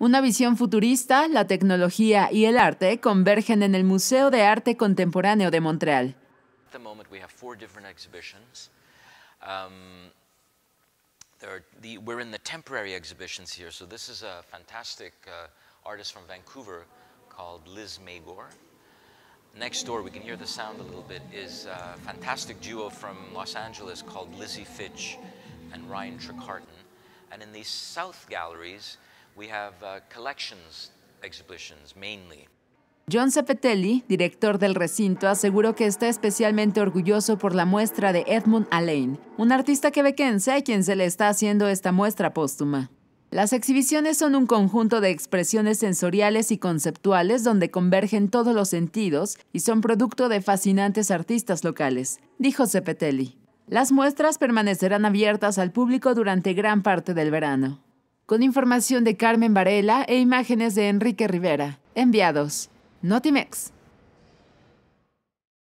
Una visión futurista, la tecnología y el arte convergen en el Museo de Arte Contemporáneo de Montreal. At the, um, we're in the temporary exhibitions here. So this is a fantastic uh, artist from Vancouver called Liz Magor. Next door, we can hear the sound a little bit, is a fantastic duo from Los Angeles called Lizzie Fitch and Ryan Tricarton. And in these south galleries, We have uh, collections exhibitions mainly. John Cepetelli, director del recinto, aseguró que está especialmente orgulloso por la muestra de Edmund Alain, un artista quebequense a quien se le está haciendo esta muestra póstuma. Las exhibiciones son un conjunto de expresiones sensoriales y conceptuales donde convergen todos los sentidos y son producto de fascinantes artistas locales, dijo Cepetelli. Las muestras permanecerán abiertas al público durante gran parte del verano con información de Carmen Varela e imágenes de Enrique Rivera, enviados Notimex.